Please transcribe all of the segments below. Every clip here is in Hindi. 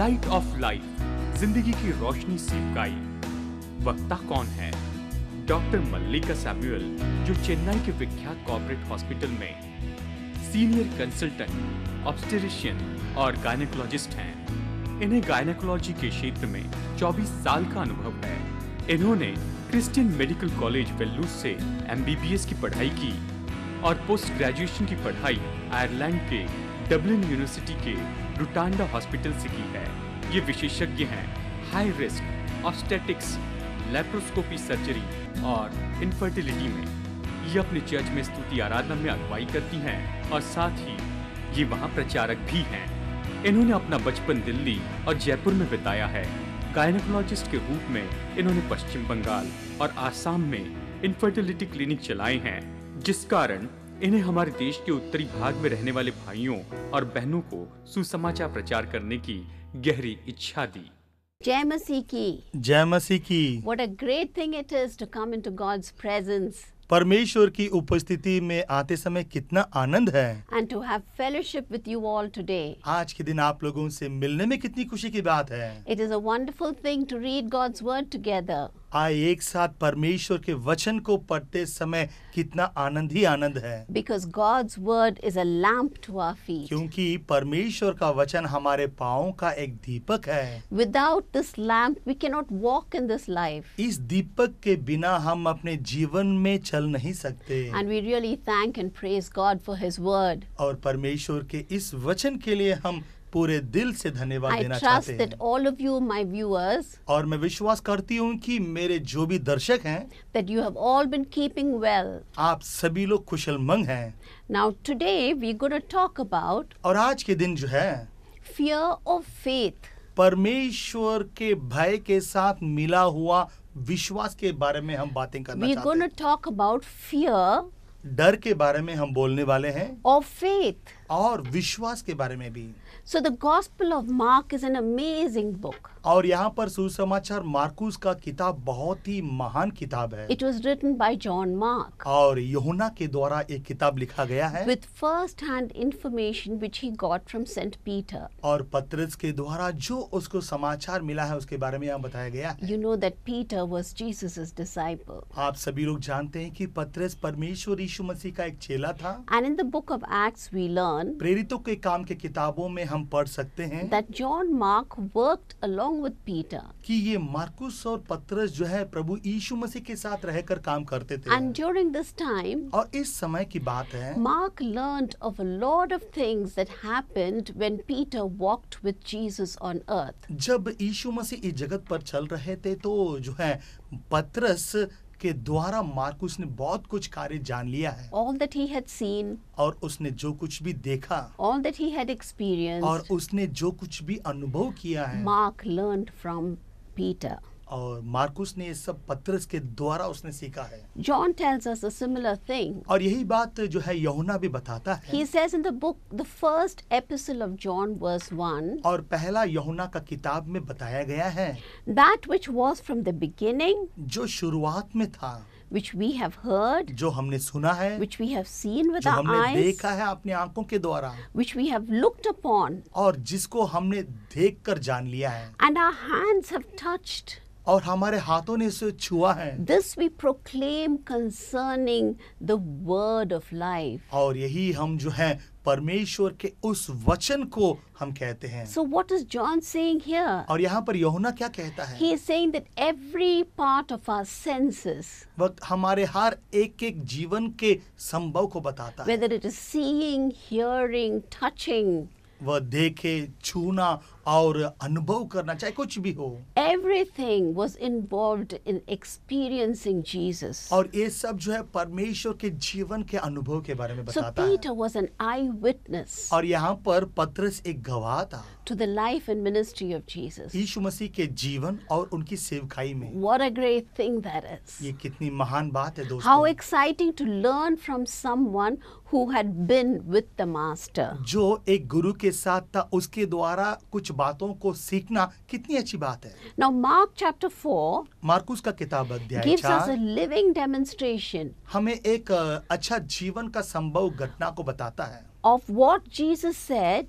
लाइट ऑफ लाइफ जिंदगी की रोशनी सीपकाई वक्ता कौन है डॉक्टर मल्लिका सैम्यूअल जो चेन्नई के विख्यात कॉर्पोरेट हॉस्पिटल में सीनियर कंसल्टेंट ऑब्स्टेरिशियन और गायनेकोलॉजिस्ट हैं इन्हें गायनेकोलॉजी के क्षेत्र में 24 साल का अनुभव है इन्होंने क्रिस्टियन मेडिकल कॉलेज वेल्लू से एमबीबीएस की पढ़ाई की और पोस्ट ग्रेजुएशन की पढ़ाई आयरलैंड के डब्लिन यूनिवर्सिटी के रुटांडा हॉस्पिटल से की है ये विशेषज्ञ हैं high risk obstetrics laparoscopy surgery और इनफर्टिलिटी में ये अपने चर्च में स्तुति आराधना में अगुवाई करती हैं और साथ ही ये वहाँ प्रचारक भी हैं इन्होंने अपना बचपन दिल्ली और जयपुर में बिताया है गायनकोलॉजिस्ट के रूप में इन्होंने पश्चिम बंगाल और आसाम में इनफर्टिलिटी क्लिनिक चलाए हैं जिस कारण इन्हें हमारे देश के उत्तरी भाग में रहने वाले भाइयों और बहनों को सुसमाचार प्रचार करने की गहरी इच्छा दी जय मसीह की जय मसीह की what a great thing it is to come into God's presence परमेश्वर की उपस्थिति में आते समय कितना आनंद है and to have fellowship with you all today आज के दिन आप लोगों से मिलने में कितनी खुशी की बात है it is a wonderful thing to read God's word together आए एक साथ परमेश्वर के वचन को पढ़ते समय कितना आनंद ही आनंद है because God's word is a lamp to our feet क्योंकि परमेश्वर का वचन हमारे पाओ का एक दीपक है without this lamp we can not walk in this life इस दीपक के बिना हम अपने जीवन में चल नहीं सकते and we really thank and praise God for his word और परमेश्वर के इस वचन के लिए हम पूरे दिल से धन्यवाद देना चाहते हैं। all viewers, और मैं विश्वास करती हूँ कि मेरे जो भी दर्शक हैं that you have all been keeping well. आप सभी लोग कुशल मंग हैं now today we going talk about और आज के दिन जो है फियर ऑफ फेथ परमेश्वर के भय के साथ मिला हुआ विश्वास के बारे में हम बातें करना We चाहते going to हैं talk डर के बारे में हम बोलने वाले हैं ऑफ फेथ और विश्वास के बारे में भी so the gospel of Mark is an amazing book और यहाँ पर सुसमाचार मार्कुस का किताब बहुत ही महान किताब है it was written by John Mark और योहना के द्वारा एक किताब लिखा गया है with first hand information which he got from Saint Peter और पत्रस के द्वारा जो उसको समाचार मिला है उसके बारे में यहाँ बताया गया you know that Peter was Jesus disciple आप सभी लोग जानते हैं कि पत्रस परमेश्वर यीशु मसीह का एक चेला था and in the book of Acts we learn प्रेरितों के काम के किताबों में हम पढ़ सकते हैं that John Mark worked along with Peter कि ये मार्कुस और पत्रस जो है प्रभु यीशु मसीह के साथ रहकर काम करते थे एंड ड्यूरिंग दिस टाइम और इस समय की बात है Mark learned of a lot of things that happened when Peter walked with Jesus on earth जब यीशु मसीह इस जगत पर चल रहे थे तो जो है पत्रस के द्वारा मार्कुस ने बहुत कुछ कार्य जान लिया है all that he had seen और उसने जो कुछ भी देखा all that he had experience और उसने जो कुछ भी अनुभव किया है मार्क लर्न फ्रॉम पीटर और मार्कुस ने ये सब पत्रस के द्वारा उसने सीखा है John tells us a similar thing और यही बात जो है यहोना भी बताता है he says in the book the first episode of John verse 1 और पहला यहोना का किताब में बताया गया है that which was from the beginning जो शुरुआत में था which we have heard जो हमने सुना है which we have seen with our eyes जो हमने देखा है अपनी आंखों के द्वारा which we have looked upon और जिसको हमने देखकर जान लिया है and our hands have touched और हमारे हाथों ने इसे छुआ है this we proclaim concerning the word of life और यही हम जो है परमेश्वर के उस वचन को हम कहते हैं so what is John saying here और यहाँ पर यहुना क्या कहता है he is saying that every part of our senses वक्त हमारे हर एक एक जीवन के संभव को बताता है whether it is seeing hearing touching वह देखे छूना और अनुभव करना चाहे कुछ भी हो everything was involved in experiencing Jesus और ये सब जो है परमेश्वर के जीवन के अनुभव के बारे में बताता so Peter है वाज एन आई विटनेस और यहाँ पर पत्रस एक गवाह था to the life and ministry of Jesus. यीशु मसीह के जीवन और उनकी सेवकाई में. What a great thing that is. ये कितनी महान बात है दोस्तों. How exciting to learn from someone who had been with the master. जो एक गुरु के साथ था उसके द्वारा कुछ बातों को सीखना कितनी अच्छी बात है. Now Mark chapter 4 मार्कुस का किताब अध्याय 4 gives us a living demonstration. हमें एक अच्छा जीवन का संभव घटना को बताता है. of what Jesus said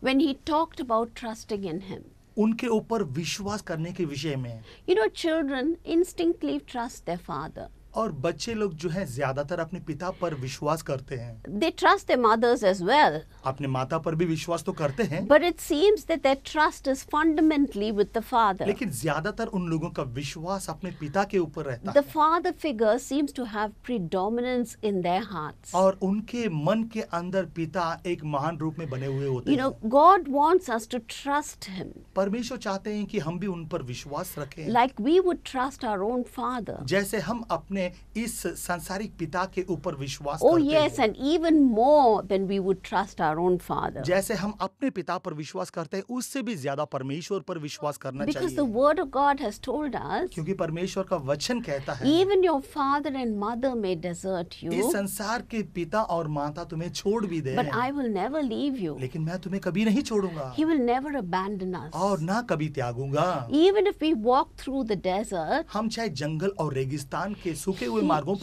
when he talked about trusting in him. उनके ऊपर विश्वास करने के विषय में You know, children instinctively trust their father. और बच्चे लोग जो है ज्यादातर अपने पिता पर विश्वास करते हैं they trust their mothers as well अपने माता पर भी विश्वास तो करते हैं but it seems that trust is fundamentally with the father लेकिन ज्यादातर उन लोगों का विश्वास अपने पिता के ऊपर रहता the है the father figure seems to have predominance in their hearts और उनके मन के अंदर पिता एक महान रूप में बने हुए होते हैं you know God wants us to trust him परमेश्वर चाहते हैं कि हम भी उन पर विश्वास रखें like we would trust our own father जैसे हम अपने इस सांसारिक पिता के ऊपर विश्वास oh, करते yes, and even more than we would trust our own father. जैसे हम अपने पिता पर विश्वास करते हैं उससे भी ज्यादा परमेश्वर पर विश्वास करना Because चाहिए। the word of God has told us, क्योंकि परमेश्वर का वचन कहता है even your father and mother may desert you संसार के पिता और माता तुम्हें छोड़ भी दे but I will never leave you. लेकिन मैं तुम्हें कभी नहीं छोड़ूंगा He will never abandon us. और ना कभी त्यागूंगा even if we walk through the desert हम चाहे जंगल और रेगिस्तान के सुख रुके हुए मार्गों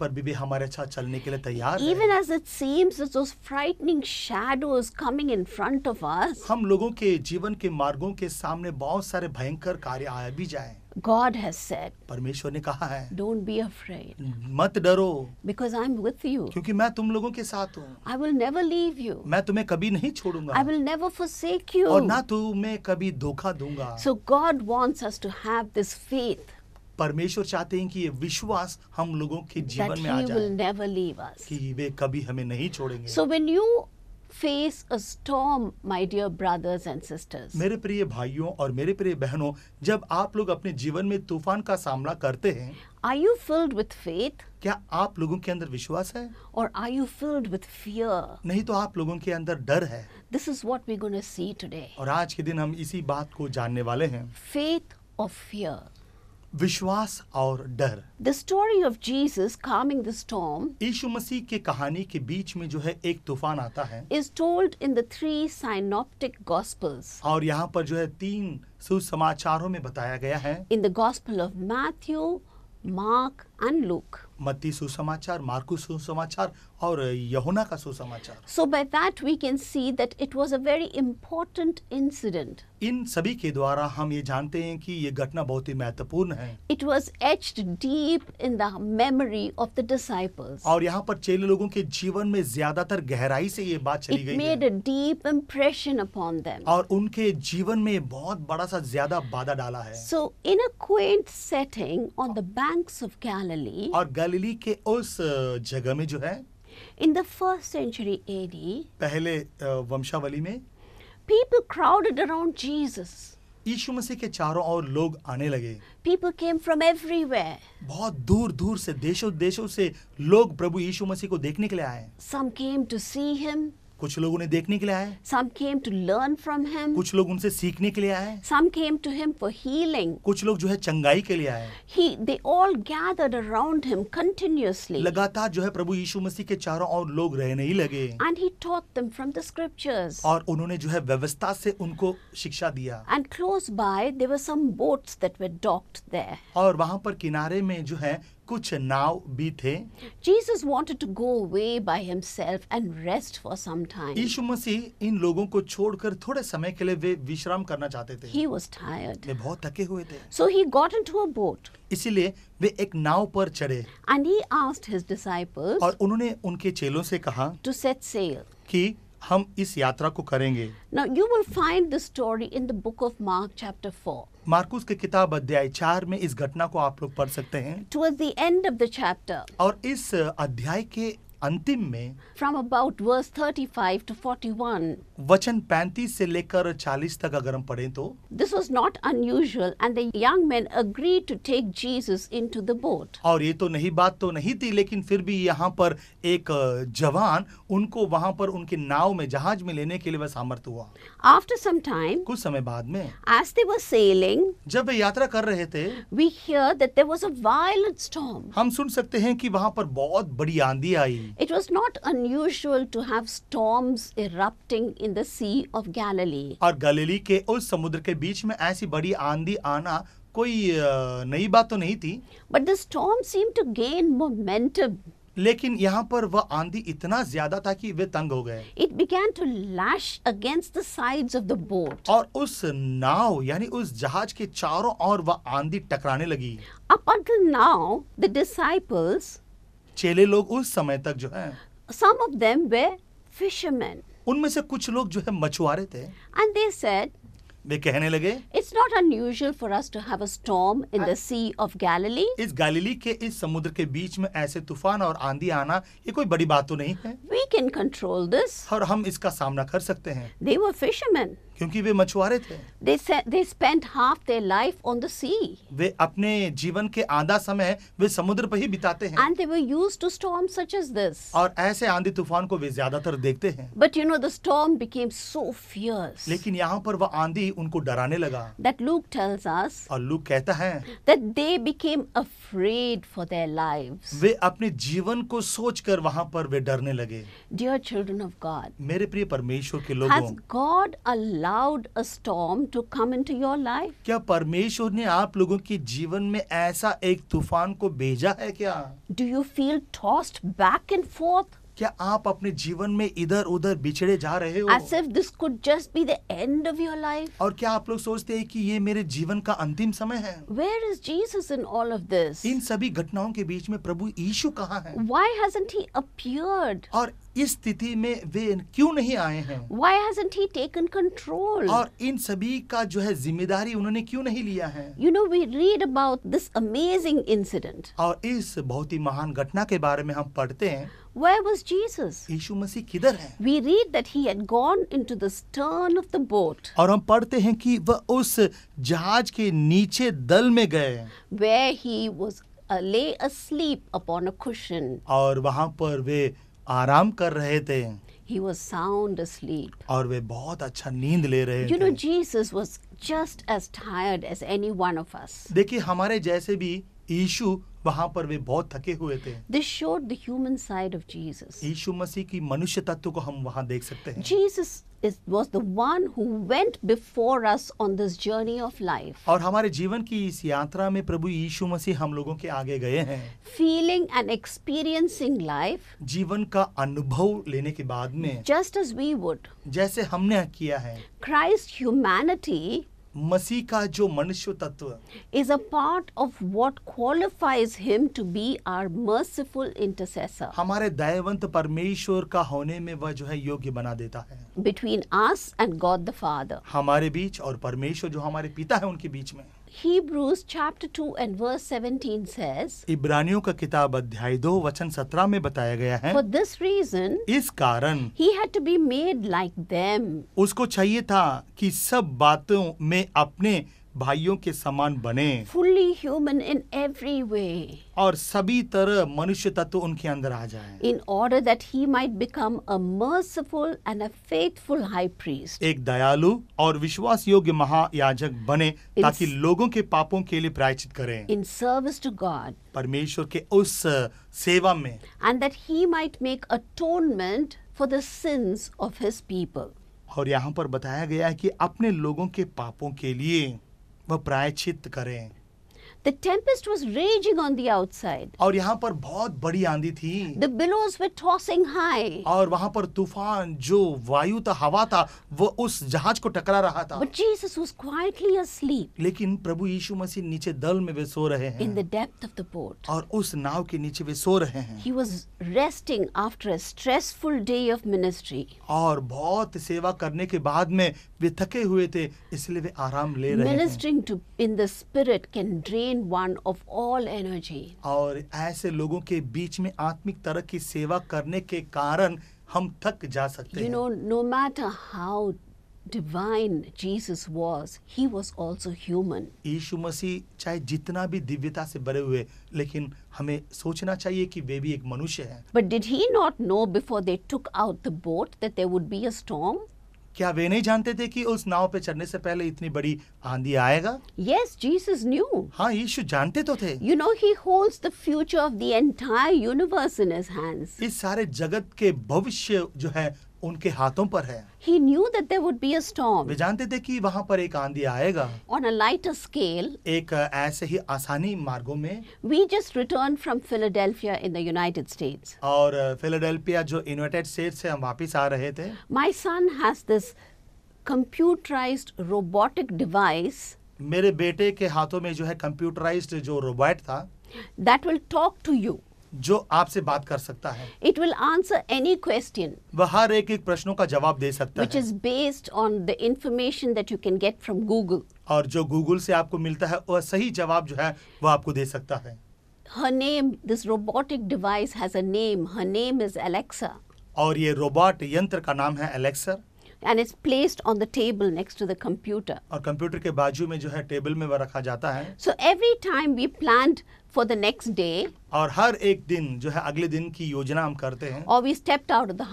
पर भी हमारे साथ चलने के लिए तैयार even as it seems it's those frightening coming in front of us हम लोगों के जीवन के मार्गो के सामने बहुत सारे भयंकर कार्य आ भी जाए God has said, परमेश्वर ने कहा है डोंट बी अफ्रेड मत डरो because I am with you क्योंकि मैं तुम लोगों के साथ हूँ I will never leave you मैं तुम्हें कभी नहीं छोड़ूंगा I will never forsake और ना तुम्हें कभी धोखा दूंगा so God wants us to have this faith परमेश्वर चाहते हैं कि ये विश्वास हम लोगों के जीवन में आ जाए कि वे कभी हमें नहीं छोड़ेंगे so when you face a storm my dear brothers and sisters मेरे प्रिय भाइयों और मेरे प्रिय बहनों जब आप लोग अपने जीवन में तूफान का सामना करते हैं are you filled with faith क्या आप लोगों के अंदर विश्वास है और are you filled with fear नहीं तो आप लोगों के अंदर डर है this is what we gonna see today और आज के दिन हम इसी बात को जानने वाले हैं फेथ और फियर विश्वास और डर the story of Jesus calming the storm Yeshu Masih के कहानी के बीच में जो है एक तूफान आता है is told in the three synoptic gospels और यहाँ पर जो है तीन सुसमाचारों में बताया गया है in the gospel of Matthew Mark and Luke Matti सुसमाचार मार्कू सुसमाचार और यहुना का सुसमाचार so by that we can see that it was a very important incident इन सभी के द्वारा हम ये जानते हैं कि ये घटना बहुत ही महत्वपूर्ण है it was etched deep in the memory of the disciples और यहाँ पर चेले लोगों के जीवन में ज्यादातर गहराई से ये बात चली it गई made a deep impression upon them और उनके जीवन में बहुत बड़ा सा ज्यादा बाधा डाला है so in a quaint setting on the banks of Galilee और गैलिली के उस जगह में जो है in the first century AD, पहले वंशावली में people crowded around Jesus. यीशु मसीह के चारों ओर लोग आने लगे People came from everywhere. बहुत दूर दूर से देशों देशों से लोग प्रभु यीशु मसीह को देखने के लिए आए Some came to see him. कुछ लोग उन्हें देखने के लिए आए some came to learn from him कुछ लोग उनसे सीखने के लिए आए some came to him for healing कुछ लोग जो है चंगाई के लिए आए ही they all gathered around him continuously लगातार जो है प्रभु यीशु मसीह के चारों ओर लोग रहने ही लगे and he taught them from the scriptures और उन्होंने जो है व्यवस्था से उनको शिक्षा दिया and close by there were some boats that were docked there और वहां पर किनारे में जो है कुछ नाव भी थे Jesus wanted to go away by himself and rest for some time Yeshu Masih इन लोगों को छोड़कर थोड़े समय के लिए वे विश्राम करना चाहते थे ही वाज टायर्ड वे बहुत थके हुए थे so he got into a boat इसीलिए वे एक नाव पर चढ़े and he asked his disciples और उन्होंने उनके चेलों से कहा टू सेट सेल कि हम इस यात्रा को करेंगे now you will find the story in the book of Mark chapter 4 Markus के किताब अध्याय चार में इस घटना को आप लोग पढ़ सकते हैं toward the end of the chapter और इस अध्याय के अंतिम में फ्रॉम अबाउट वर्स 35 टू 41 वचन पैंतीस से लेकर चालीस तक अगर हम पढ़ें तो this was not unusual and the young man agree to take Jesus to the boat और ये तो नहीं बात तो नहीं थी लेकिन फिर भी यहाँ पर एक जवान उनको वहाँ पर उनके नाव में जहाज में लेने के लिए वह सामर्थ हुआ आफ्टर सम टाइम कुछ समय बाद में एज दे वर सेलिंग जब वे यात्रा कर रहे थे we hear that there was a violent storm हम सुन सकते हैं कि वहाँ पर बहुत बड़ी आंधी आई it was not unusual to have storms erupting in in the sea of Galilee. और गलीली के उस समुद्र के बीच में ऐसी बड़ी आंधी आना कोई नई बात तो नहीं थी but the storm seem to gain momentum लेकिन यहाँ पर वह आंधी इतना ज्यादा था कि वे तंग हो गए it began to lash against the sides of the boat और उस नाव यानी उस जहाज के चारों ओर वह आंधी टकराने लगी up until now the disciples चेले लोग उस समय तक जो है some of them were fisherman उनमें से कुछ लोग जो है मछुआरे थे एंड दे सेड वे कहने लगे it's not unusual for us to have a storm in the sea of Galilee इस गैलिली के इस समुद्र के बीच में ऐसे तूफान और आंधी आना ये कोई बड़ी बात तो नहीं है वी कैन कंट्रोल दिस और हम इसका सामना कर सकते हैं दे वर फिशरमैन क्योंकि वे मछुआरे थे they they spent half their life on the sea. वे अपने जीवन के आधा समय वे समुद्र पर ही बिताते हैं And they were used to storms such as this. और ऐसे आंधी तूफान को वे ज्यादातर देखते हैं But you know the storm became so fierce. लेकिन यहाँ पर वह आंधी उनको डराने लगा That Luke tells us. और लूक कहता है That they became afraid for their lives. वे अपने जीवन को सोचकर वहाँ पर वे डरने लगे Dear children of God. मेरे प्रिय परमेश्वर के लोगों Has God allowed allowed a storm to come into your life? क्या परमेश्वर ने आप लोगों के जीवन में ऐसा एक तूफान को भेजा है क्या Do you feel tossed back and forth? क्या आप अपने जीवन में इधर उधर बिछड़े जा रहे हो As if this could just be the end of your life. और क्या आप लोग सोचते हैं कि ये मेरे जीवन का अंतिम समय है Where is Jesus in all of this? इन सभी घटनाओं के बीच में प्रभु यीशु कहाँ है Why hasn't he appeared? और इस स्थिति में वे क्यों नहीं आए हैं Why hasn't he taken control? और इन सभी का जो है जिम्मेदारी उन्होंने क्यों नहीं लिया है you know we read about this amazing incident और इस बहुत ही महान घटना के बारे में हम पढ़ते हैं Where was Jesus? यीशु मसीह किधर है? We read that he had gone into the stern of the boat. और हम पढ़ते हैं कि वह उस जहाज के नीचे दल में गए. Where he was uh, lay asleep upon a cushion. और वहाँ पर वे आराम कर रहे थे He was sound asleep. और वे बहुत अच्छा नींद ले रहे You know, थे Jesus was just as tired as any one of us. देखिए हमारे जैसे भी यीशु वहाँ पर वे बहुत थके हुए थे This showed the human side of Jesus. यीशु मसीह की मनुष्य तत्व को हम वहाँ देख सकते हैं Jesus is was the one who went before us on this journey of life aur hamare jeevan ki is yatra mein prabhu yeshu masi hum logon ke aage gaye hain feeling and experiencing life jeevan ka anubhav lene ke baad mein just as we would jaise humne kiya hai Christ humanity मसीह का जो मनुष्य तत्व is a part of what qualifies him to be our merciful intercessor हमारे दयावंत परमेश्वर का होने में वह जो है योग्य बना देता है between us and God the father हमारे बीच और परमेश्वर जो हमारे पिता है उनके बीच में Hebrews chapter 2 and verse 17 says इब्रानियों का किताब अध्याय दो वचन 17 में बताया गया है For this reason इस कारण he had to be made like them उसको चाहिए था कि सब बातों में अपने भाइयों के समान बने fully human in every way और सभी तरह मनुष्य तत्व उनके अंदर आ जाए in order that he might become a merciful and a faithful high priest एक दयालु और विश्वास योग्य महायाजक बने ताकि लोगों के पापों के लिए प्रायचित करें इन सर्विस टू गॉड परमेश्वर के उस सेवा में and that he might make atonement for the sins of his people और यहाँ पर बताया गया है कि अपने लोगों के पापों के लिए वह प्रायश्चित करें The tempest was raging on the outside. और यहाँ पर बहुत बड़ी आंधी थी The billows were tossing high. और वहाँ पर तूफान जो वायु था हवा था वो उस जहाज को टकरा रहा था But Jesus was quietly asleep. लेकिन प्रभु यीशु मसीह नीचे दल में वे सो रहे हैं In the depth of the boat. और उस नाव के नीचे वे सो रहे हैं He was resting after a stressful day of ministry. और बहुत सेवा करने के बाद में वे थके हुए थे इसलिए वे आराम ले रहे हैं Ministering to in the spirit can drain main one of all energy और ऐसे लोगों के बीच में आत्मिक तरह की सेवा करने के कारण हम तक जा सकते you know, हैं no matter how divine Jesus was, he was also human. यीशु मसीह चाहे जितना भी दिव्यता से भरे हुए लेकिन हमें सोचना चाहिए कि वे भी एक मनुष्य हैं. But did he not know before they took out the boat that there would be a storm? क्या वे नहीं जानते थे कि उस नाव पे चढ़ने से पहले इतनी बड़ी आंधी आएगा यस जीसस न्यू हाँ यीशु जानते तो थे you know he holds the future of the entire universe in his hands इस सारे जगत के भविष्य जो है उनके हाथों पर है He knew that there would be a storm. वे जानते थे कि वहाँ पर एक आंधी आएगा On a lighter scale, एक ऐसे ही आसानी मार्गों में we just returned from Philadelphia in the United States. और फिलाडेल्फिया जो यूनाइटेड स्टेट से हम वापस आ रहे थे My son has this computerized robotic device मेरे बेटे के हाथों में जो है कंप्यूटराइज्ड जो रोबोट था that will talk to you. जो आपसे बात कर सकता है it will answer any question वह हर एक एक प्रश्नों का जवाब दे सकता है which is based on the information that you can get from Google और जो गूगल से आपको मिलता है वह सही जवाब जो है वो आपको दे सकता है her name this robotic device has a name her name is Alexa और ये रोबोट यंत्र का नाम है Alexa and it's placed on the table next to the computer और कंप्यूटर के बाजू में जो है टेबल में वह रखा जाता है so every time we planned for the next day और हर एक दिन जो है अगले दिन की योजना हम करते हैं और we stepped out of the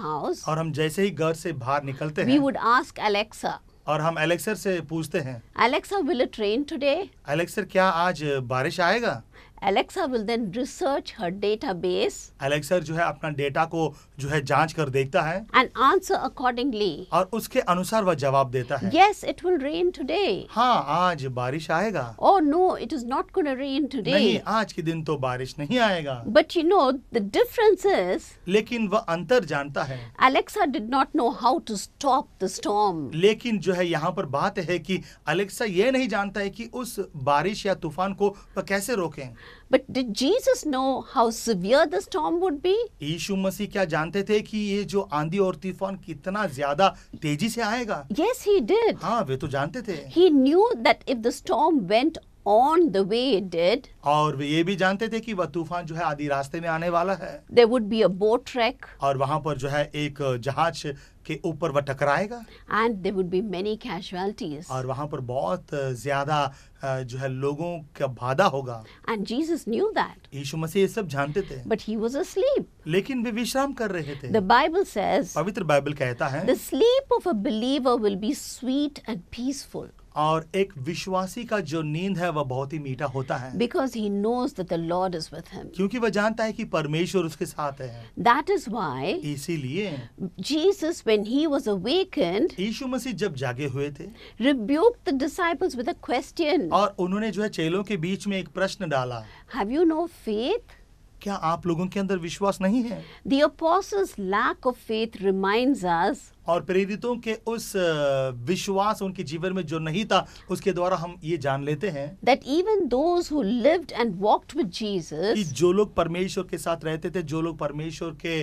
और हम जैसे ही घर से बाहर निकलते हैं वी वुड आस्क एलेक्सा और हम एलेक्सर से पूछते हैं Alexa will it today today? Alexa क्या आज बारिश आएगा Alexa will then research her database Alexa जो है अपना डेटा को जो है जांच कर देखता है एंड आंसर अकॉर्डिंगली और उसके अनुसार वह जवाब देता है yes it will rain today हाँ आज बारिश आएगा oh no it is not gonna rain today नहीं आज के दिन तो बारिश नहीं आएगा but you know the difference is लेकिन वह अंतर जानता है Alexa did not know how to stop the storm लेकिन जो है यहाँ पर बात है कि अलेक्सा ये नहीं जानता है कि उस बारिश या तूफान को कैसे रोकें but did Jesus know how severe the storm would be यीशु मसीह क्या जानते थे कि ये जो आंधी और तूफान कितना ज्यादा तेजी से आएगा यस ही डिड हां वे तो जानते थे he knew that if the storm went on the way it did. aur ve ye bhi jante the ki va तूफान jo hai aadhi raste mein aane wala hai There would be a boat wreck. aur wahan par jo hai ek jahaz ke upar va takrayega And there would be many casualties. aur wahan par bahut zyada jo hai logon ka bhada hoga And Jesus knew that. yeshu masih ye sab jante the But he was asleep. lekin ve vishram kar rahe the The Bible says. pavitra bible kehta hai The sleep of a believer will be sweet and peaceful. और एक विश्वासी का जो नींद है वह बहुत ही मीठा होता है because he knows that the Lord is with him क्योंकि वह जानता है कि परमेश्वर उसके साथ है दैट इज व्हाई इसीलिए Jesus when he was awakened यीशु मसीह जब जागे हुए थे rebuke the disciples with a question और उन्होंने जो है चेलों के बीच में एक प्रश्न डाला हैव यू नो फेथ क्या आप लोगों के अंदर विश्वास नहीं है the apostles lack of faith reminds us और प्रेरितों के उस विश्वास उनके जीवन में जो नहीं था उसके द्वारा हम ये जान लेते हैं that even those who lived and walked with Jesus कि जो लोग परमेश्वर के साथ रहते थे जो लोग परमेश्वर के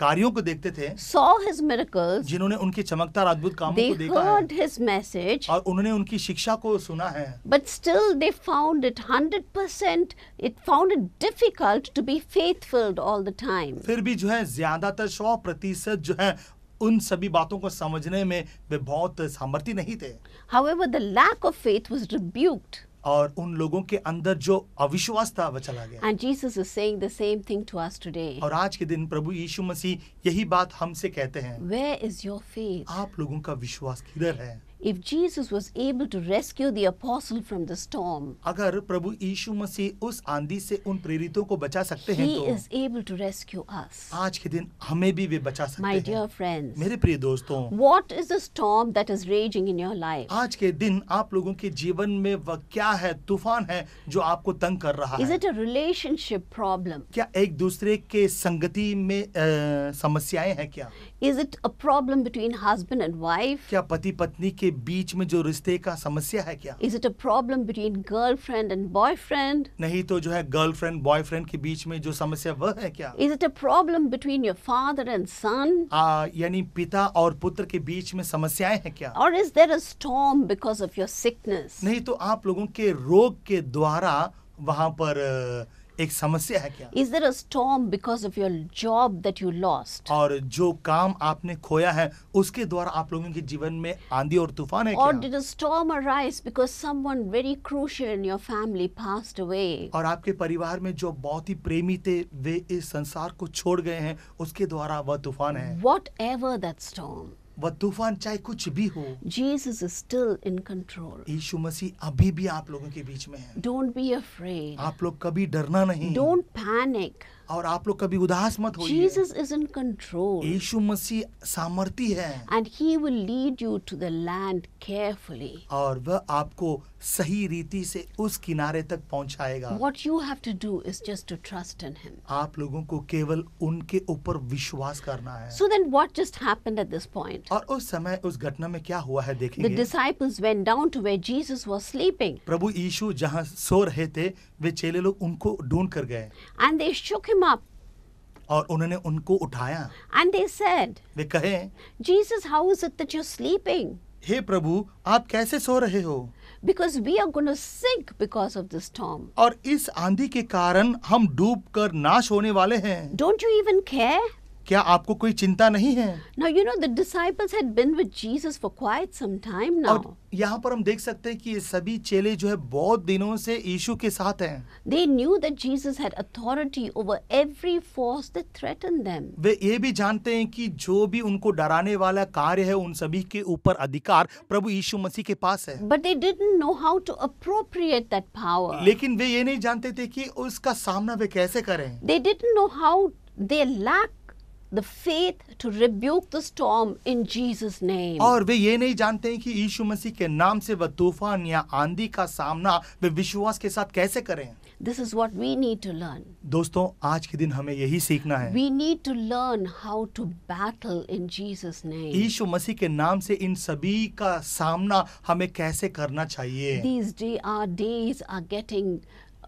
कार्यों को देखते थे सॉ हिज मिरेकल्स जिन्होंने उनके चमकदार अद्भुत कामों को देखा है heard हिज मैसेज और उन्होंने उनकी शिक्षा को सुना है but still they found it 100% it found it difficult to be faithful all the time फिर भी जो है ज्यादातर 100% जो है उन सभी बातों को समझने में वे बहुत सामर्थ्य नहीं थे However, the lack of faith was rebuked. और उन लोगों के अंदर जो अविश्वास था वह चला गया And Jesus is saying the same thing to us today. और आज के दिन प्रभु यीशु मसीह यही बात हमसे कहते हैं Where is your faith? आप लोगों का विश्वास किधर है if Jesus was able to rescue the apostle from the storm, अगर प्रभु यीशु मसीह उस आंधी से उन प्रेरितों को बचा सकते हैं तो He is able to rescue us. आज के दिन हमें भी वे बचा सकते My हैं. My dear friends, मेरे प्रिय दोस्तों, what is the storm that is raging in your life? आज के दिन आप लोगों के जीवन में वह क्या है तूफान है जो आपको तंग कर रहा is है? Is it a relationship problem? क्या एक दूसरे के संगति में समस्याएं हैं क्या? Is it a problem between husband and wife क्या पति पत्नी के बीच में जो रिश्ते का समस्या है क्या is it a problem between girlfriend and boyfriend नहीं तो जो है गर्लफ्रेंड बॉयफ्रेंड के बीच में जो समस्या वह है क्या is it a problem between your father and son यानी पिता और पुत्र के बीच में समस्याएं हैं क्या और is there a storm because of your sickness नहीं तो आप लोगों के रोग के द्वारा वहां पर uh, एक समस्या है क्या is there a because of your job that you lost और जो काम आपने खोया है उसके द्वारा आप लोगों के जीवन में आंधी और तूफान है और did a storm arise because someone very crucial in your family passed away और आपके परिवार में जो बहुत ही प्रेमी थे वे इस संसार को छोड़ गए हैं उसके द्वारा वह तूफान है वॉट एवर दैट स्टॉम वह तूफान चाहे कुछ भी हो Jesus is still in control यीशु मसीह अभी भी आप लोगों के बीच में है डोंट बी अफ्रेड आप लोग कभी डरना नहीं डोंट पैनिक और आप लोग कभी उदास मत हो जीसस इज इन कंट्रोल यीशु मसीह सामर्थी है and he will lead you to the land carefully और वह आपको सही रीति से उस किनारे तक पहुंचाएगा what you have to do is just to trust in him आप लोगों को केवल उनके ऊपर विश्वास करना है so then what just happened at this point और उस समय उस घटना में क्या हुआ है देखेंगे the disciples went down to where Jesus was sleeping प्रभु यीशु जहां सो रहे थे वे चेले लोग उनको ढूंढ कर गए and they shook him up. और उन्होंने उनको उठाया And they said, वे कहे Jesus, how is it that you're sleeping? हे प्रभु आप कैसे सो रहे हो Because we are going to sink because of this storm. और इस आंधी के कारण हम डूब कर नाश होने वाले हैं Don't you even care? क्या आपको कोई चिंता नहीं है नो यू नो द यहाँ पर हम देख सकते हैं कि ये सभी चेले जो है बहुत दिनों से यीशु के साथ हैं they knew that Jesus had भी जानते हैं कि जो भी उनको डराने वाला कार्य है उन सभी के ऊपर अधिकार प्रभु यीशु मसीह के पास है but they didn't know how to appropriate that power लेकिन वे ये नहीं जानते थे कि उसका सामना वे कैसे करें they didn't know how they lack the faith to rebuke the storm in Jesus name. और वे ये नहीं जानते हैं कि यीशु मसीह के नाम से वह तूफान या आंधी का सामना वे विश्वास के साथ कैसे करें This is what we need to learn. दोस्तों आज के दिन हमें यही सीखना है We need to learn how to battle in Jesus name. यीशु मसीह के नाम से इन सभी का सामना हमें कैसे करना चाहिए These day our days are getting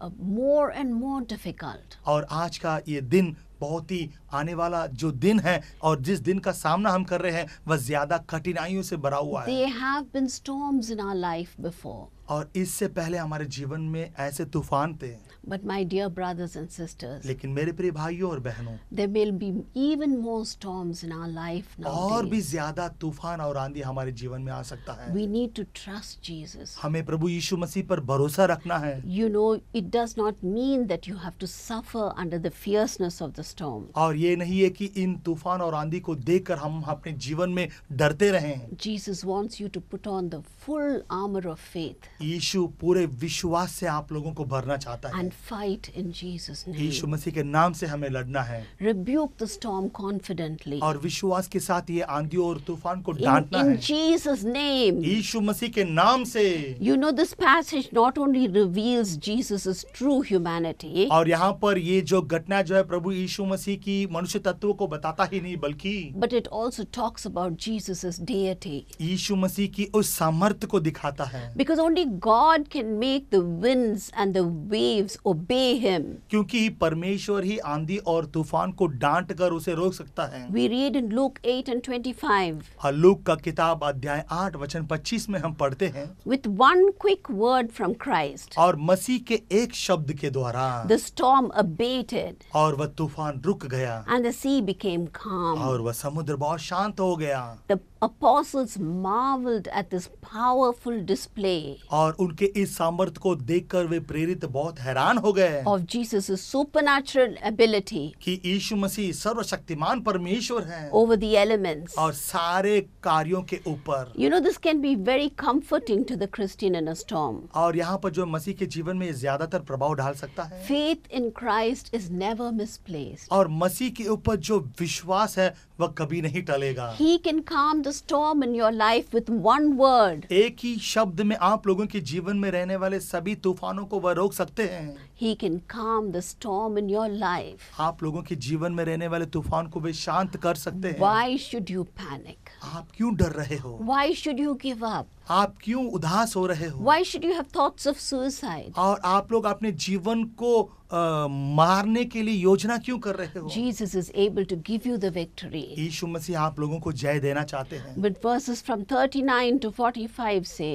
more and more difficult और आज का ये दिन बहुत ही आने वाला जो दिन है और जिस दिन का सामना हम कर रहे हैं वह ज्यादा कठिनाइयों से भरा हुआ है have been storms in our life before. और इससे पहले हमारे जीवन में ऐसे तूफान थे But my dear brothers and sisters, लेकिन मेरे प्रिय भाइयों और बहनों there will be even more storms in our life now. और भी ज्यादा तूफान और आंधी हमारे जीवन में आ सकता है We need to trust Jesus. हमें प्रभु यीशु मसीह पर भरोसा रखना है You know, it does not mean that you have to suffer under the fierceness of the storm. और ये नहीं है कि इन तूफान और आंधी को देखकर हम अपने जीवन में डरते रहें Jesus wants you to put on the full armor of faith. यीशु पूरे विश्वास से आप लोगों को भरना चाहता है And fight in Jesus name. यीशु मसीह के नाम से हमें लड़ना है. Rebuke the storm confidently. और विश्वास के साथ ये आंधी और तूफान को डांटना है. In Jesus name. यीशु मसीह के नाम से. You know this passage not only reveals Jesus's true humanity. और यहाँ पर ये जो घटना जो है प्रभु यीशु मसीह की मनुष्य तत्व को बताता ही नहीं बल्कि. But it also talks about Jesus's deity. यीशु मसीह की उस सामर्थ को दिखाता है. Because only God can make the winds and the waves obey him क्योंकि परमेश्वर ही आंधी और तूफान को डांट कर उसे रोक सकता है we read in Luke 8 and 25 Luke हाँ, का किताब अध्याय 8 वचन 25 में हम पढ़ते हैं with one quick word from Christ और मसीह के एक शब्द के द्वारा the storm abated और वह तूफान रुक गया and the sea became calm और वह समुद्र बहुत शांत हो गया the apostles marveled at this powerful display और उनके इस सामर्थ्य को देखकर ve prerit bahut hairan ho gaye of Jesus's supernatural ability ki ishu Masih sarvashaktiman parmeshwar हैं over the elements aur sare karyon ke upar you know this can be very comforting to the Christian in a storm aur yahan par jo जो ke jeevan mein zyada tar prabhav dal sakta hai faith in Christ is never misplaced aur Masih ke upar jo vishwas hai वह कभी नहीं टलेगा he can calm the storm in your life with one word एक ही शब्द में आप लोगों के जीवन में रहने वाले सभी तूफानों को वह रोक सकते हैं he can calm the storm in your life आप लोगों के जीवन में रहने वाले तूफान को वे शांत कर सकते हैं वाई शुड यू पैनिक आप क्यों डर रहे हो why should you give up आप क्यों उदास हो रहे हो why should you have thoughts of suicide और आप लोग अपने जीवन को मारने के लिए योजना क्यों कर रहे हो Jesus is able to give you the victory. यीशु मसीह आप लोगों को जय देना चाहते हैं बट वर्सेस फ्रॉम 39 टू 45 से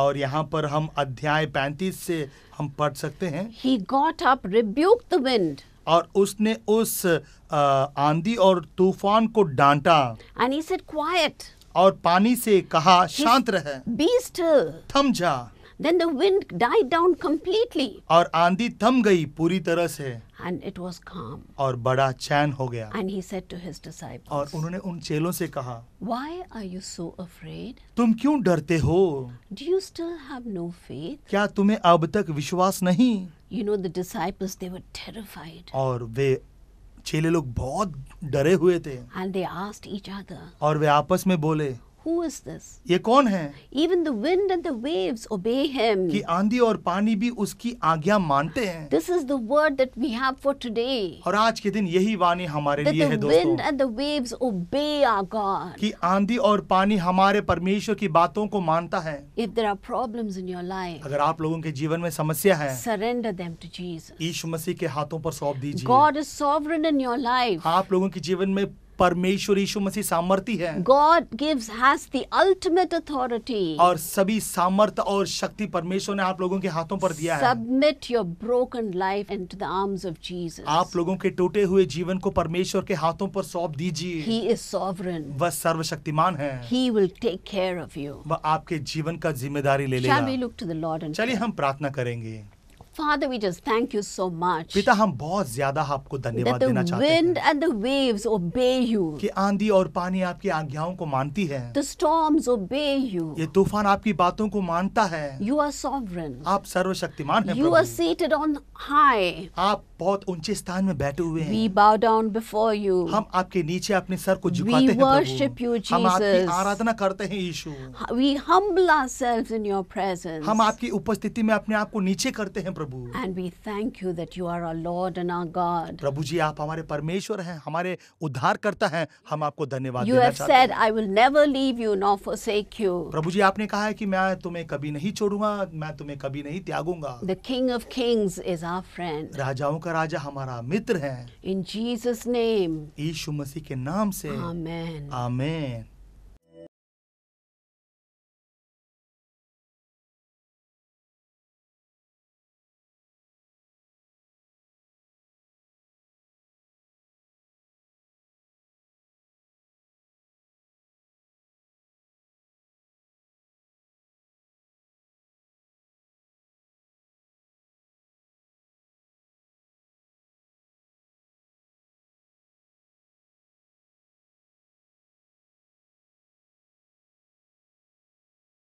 और यहाँ पर हम अध्याय 35 से हम पढ़ सकते हैं he got up rebuke the wind और उसने उस आंधी और तूफान को डांटा एंड ही सेड क्वाइट और पानी से कहा शांत रह बी स्टिल थम जा Then the wind died down completely. और आंधी थम गई पूरी तरह से. And it was calm. और बड़ा चैन हो गया. And he said to his disciples. और उन्होंने उन चेलों से कहा. Why are you so afraid? तुम क्यों डरते हो? Do you still have no faith? क्या तुम्हें अब तक विश्वास नहीं? You know the disciples they were terrified. और वे चेले लोग बहुत डरे हुए थे. And they asked each other. और वे आपस में बोले. Who is this? ये कौन है Even the wind and the waves obey him. कि आंधी और पानी भी उसकी आज्ञा मानते हैं This is the word that we have for today. और आज के दिन यही वाणी हमारे That लिए है दोस्तों. That the wind and the waves obey our God. कि आंधी और पानी हमारे परमेश्वर की बातों को मानता है If there are problems in your life, अगर आप लोगों के जीवन में समस्या है surrender them to Jesus. यीशु मसीह के हाथों पर सौंप दीजिए God is sovereign in your life. आप लोगों के जीवन में परमेश्वर यीशु मसीह सामर्थी है God gives has the ultimate authority और सभी सामर्थ और शक्ति परमेश्वर ने आप लोगों के हाथों पर दिया है submit your broken life into the arms of Jesus आप लोगों के टूटे हुए जीवन को परमेश्वर के हाथों पर सौंप दीजिए ही इज सॉवरन वह सर्वशक्तिमान है he will take care of you वह आपके जीवन का जिम्मेदारी ले लेगा चलिए हम प्रार्थना करेंगे Father, we just thank you so much. पिता हम बहुत ज्यादा आपको धन्यवाद देना चाहते हैं। Wind and the waves obey you. कि आंधी और पानी आपकी आज्ञाओं को मानती है The storms obey you. ये तूफान आपकी बातों को मानता है You are sovereign. आप सर्वशक्तिमान हैं। You are seated on हाय आप बहुत ऊंचे स्थान में बैठे हुए हैं वी बाउ डाउन बिफोर यू हम आपके नीचे अपने सर को झुकाते हैं वर्शिप यू हम आपकी आराधना करते हैं यीशु we humble ourselves in your presence हम आपकी उपस्थिति में अपने आप को नीचे करते हैं प्रभु and we thank you that you are our Lord and our God प्रभु जी आप हमारे परमेश्वर हैं हमारे उद्धारकर्ता हैं हम आपको धन्यवाद देना चाहते हैं you have said I will never leave you nor forsake you प्रभु जी आपने कहा है कि मैं तुम्हें कभी नहीं छोड़ूंगा मैं तुम्हें कभी नहीं त्यागूंगा the king of kings is our friend. राजाओं का राजा हमारा मित्र है In Jesus' name. ईशु मसीह के नाम से Amen. Amen.